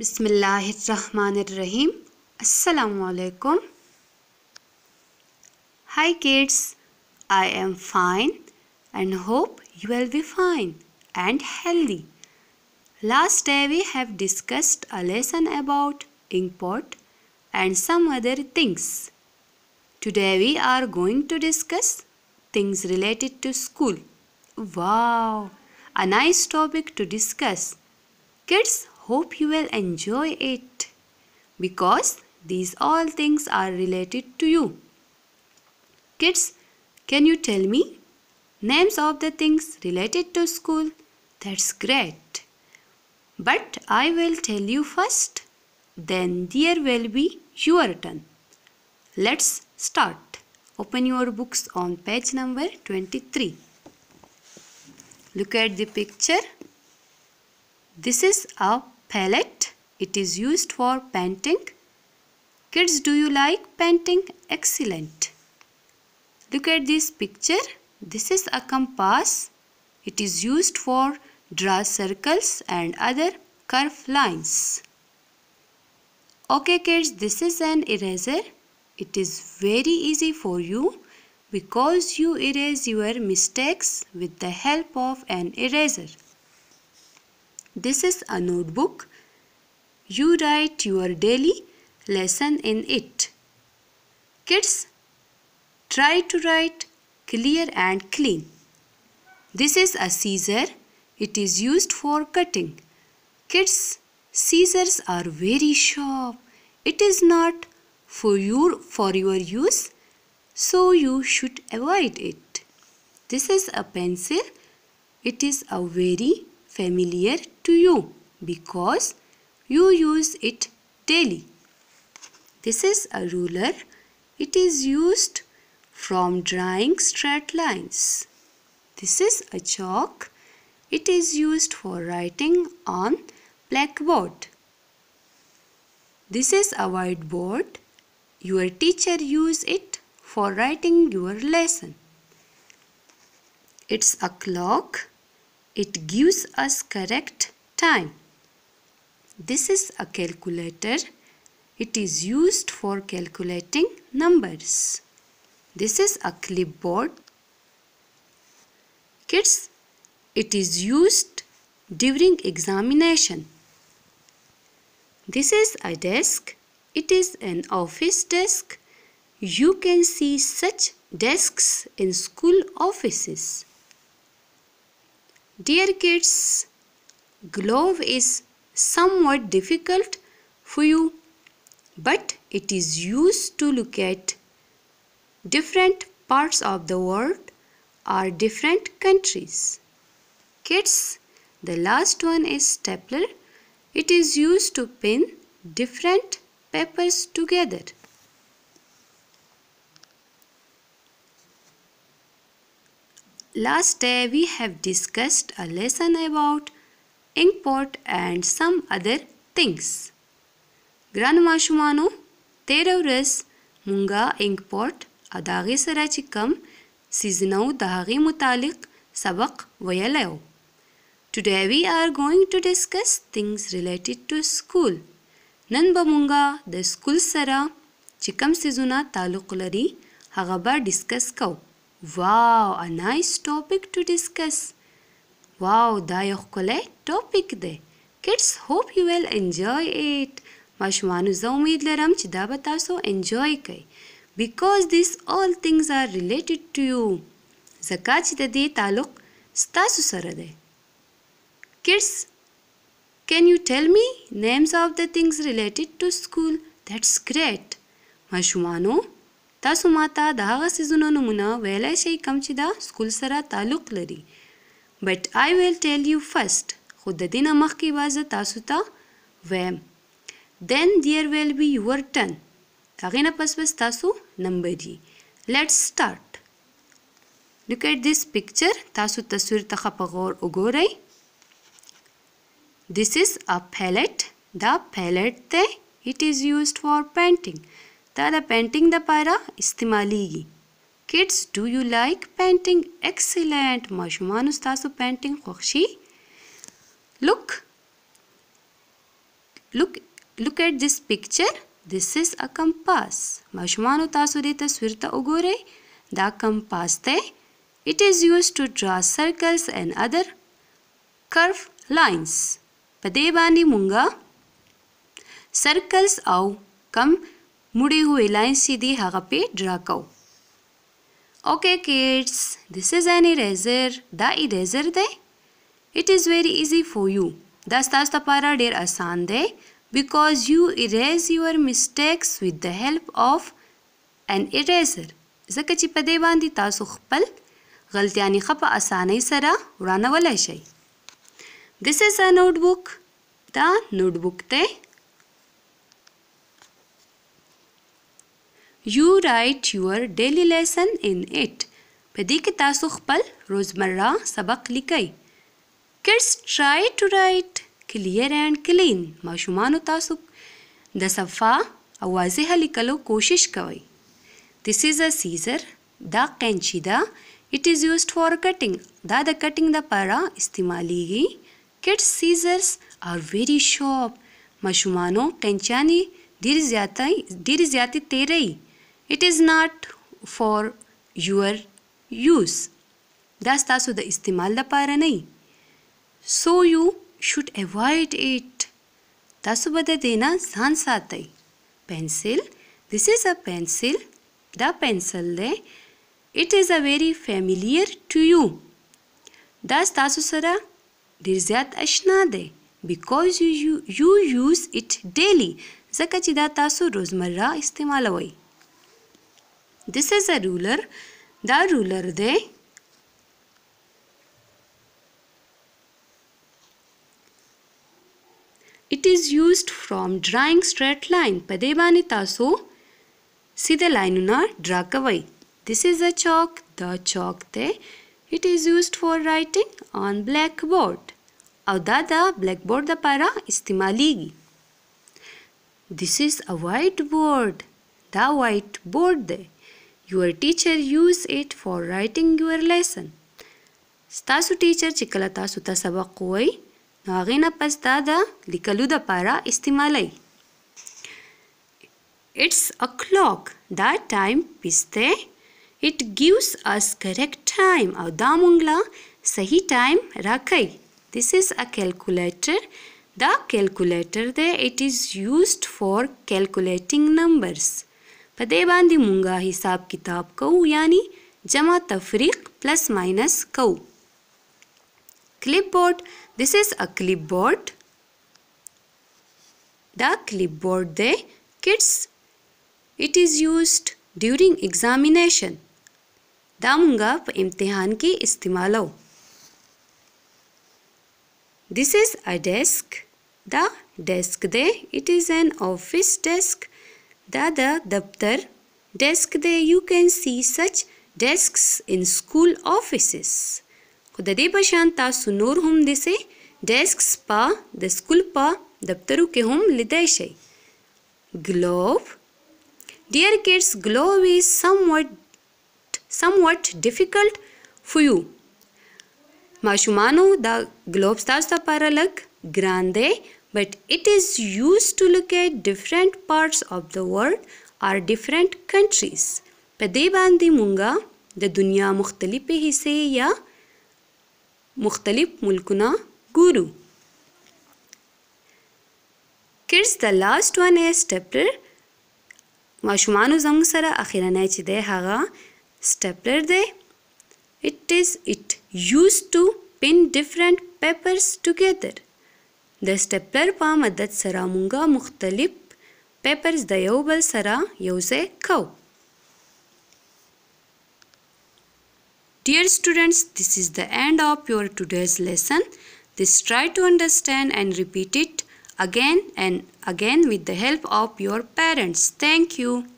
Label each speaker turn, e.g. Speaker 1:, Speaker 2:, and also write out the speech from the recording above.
Speaker 1: Bismillahirrahmanirrahim. Assalamu alaikum. Hi kids, I am fine and hope you will be fine and healthy. Last day we have discussed a lesson about inkpot and some other things. Today we are going to discuss things related to school. Wow, a nice topic to discuss. Kids, Hope you will enjoy it because these all things are related to you. Kids, can you tell me names of the things related to school? That's great. But I will tell you first, then there will be your turn. Let's start. Open your books on page number 23. Look at the picture. This is a palette. It is used for painting. Kids, do you like painting? Excellent. Look at this picture. This is a compass. It is used for draw circles and other curve lines. Okay kids, this is an eraser. It is very easy for you because you erase your mistakes with the help of an eraser. This is a notebook. You write your daily lesson in it. Kids, try to write clear and clean. This is a scissor. It is used for cutting. Kids, scissors are very sharp. It is not for your, for your use, so you should avoid it. This is a pencil. It is a very familiar to you because you use it daily. This is a ruler. It is used from drawing straight lines. This is a chalk. It is used for writing on blackboard. This is a whiteboard. Your teacher use it for writing your lesson. It's a clock. It gives us correct time. This is a calculator. It is used for calculating numbers. This is a clipboard. Kids, it is used during examination. This is a desk. It is an office desk. You can see such desks in school offices. Dear kids, glove is somewhat difficult for you but it is used to look at different parts of the world or different countries. Kids, the last one is stapler. It is used to pin different papers together. Last day we have discussed a lesson about inkpot and some other things. ګرانماشومانو تیر ورځ مونږه انکپورټ اداغه سره چې کم سیزنو د هغه متعلق سبق ویلو ټوډے وی آر ګوئنګ ټو ډیسکس things related to school نن به مونږه د سکول سره چې کم سیزونه تعلق لري هغه به ډیسکس کوو واو ا نایس ټاپک ټو ډیسکس واو دا یو ښکلی ټاپک دی کډس هوپ یو ویل انجوای اټ ماشومانو زه امید لرم چې دا به تاسو انجوای کړئ بیکاز دیس آل تھنګز آر ریلیټډ ټو یو ځکه چې د دې تعلق ستاسو سره دی کډس Can you tell me names of the things related to school? That's great. ماشومانو تاسو ماته د هغه سيزونو نمونه ویلای شئ کوم چې دا سکول سره تعلق لري بٹ آی ویل ټیل یو فرست خو د دې نه مخکې به زه تاسو ته تا ویم then there will be your turn هغه نه پس بس تاسو نمبر دی let's start look at this picture تاسو تصویر ته په غور وګورئ this is a palette the palette ده it is used for painting तारा painting द पारा इस्तेमाली kids do you like painting excellent माशुमानुस तासु painting खुशी look look look at this picture this is a compass माशुमान तासु री तस्वीर तगोरे उगोरे द कंपास ते it is used to draw circles and other curve lines. पदे बानी मुंगा सर्कल्स आउ कम मुड़े हुए लाइन सीधी हवा पे ड्रा करो Okay kids, this is an eraser. The eraser day. It is very easy for you. The task tapara der asan day because you erase your mistakes with the help of an eraser. ځکه چې په دې باندې تاسو خپل غلطیانې ښه په اسانۍ سره ورانولی شئ This is a notebook. دا نوټبوک دی you write your daily lesson in it په دې کې تاسو خپل روزمره سبق لیکئ kids try to write clear and clean ماشومان تاسو د صفه او واضح لیکلو کوشش کوئ this is a scissor دا قینچی ده it is used for cutting دا د کټینګ لپاره استعمالیږي kids scissors are very sharp ماشومانو قینچانی ډیر زیاتې ډیر زیاتې تیرې it is not for your use دا ستاسو د استعمال لپاره نه سو یو should avoid it تاسو به د دې نه ځان ساتئ pencil this is a pencil دا pencil دی it is a very familiar to you دا ستاسو سره ډیر زیات اشنا دی because you, you, you use it daily ځکه چې دا تاسو روزمره استعمالوئ This is a ruler. The ruler they It is used from drawing straight line. Padevani taso sida line na drakavai. This is a chalk. The chalk they It is used for writing on blackboard. da blackboard da para istimaligi. This is a whiteboard. The whiteboard they your teacher use it for writing your lesson. ستاسو teacher چې کله تاسو ته سبق وایي نو هغې نه پس دا د لیکلو دپاره استعمالوي It's a clock. That time پیس It gives us correct time. او دا مونږ له صحیح ټایم This is a calculator. The calculator there. It is used for calculating numbers. बांधी मुंगा हिसाब किताब कऊ यानी जमा तफरीक plus minus कऊ clipboard द क्लिप बोर्ड दे kids it is use during examination द मुंगा दामूंगा इम्तिहान के इस्तेमाल हो दिस इज अ डेस्क द डेस्क दे it is an office desk دا the دفتر desk دی you can see such desks in school offices خو د دې بشان تاسو نور هم دسه desks په د سکول په دفترو کې هم لیدای شي glove dear kids glove is somewhat somewhat difficult for you ماشومانو دا گلوب تاسو لپاره لګ ګران دی but it is used to look at different parts of the world or different countries په دې باندې مونږه د دنیا مختلفې حصې یا مختلف ملکونه ګورو kids the last one is stapler ماشومانو زموږ سره اخیرنی چې دی هغه سټپلر دی it is it used to pin different papers together د سټپلر په مدد سره مونږه مختلف پیپرز د یو بل سره یوځای کوو Dear students, this is the end of your today's lesson. This try to understand and repeat it again and again with the help of your parents. Thank you.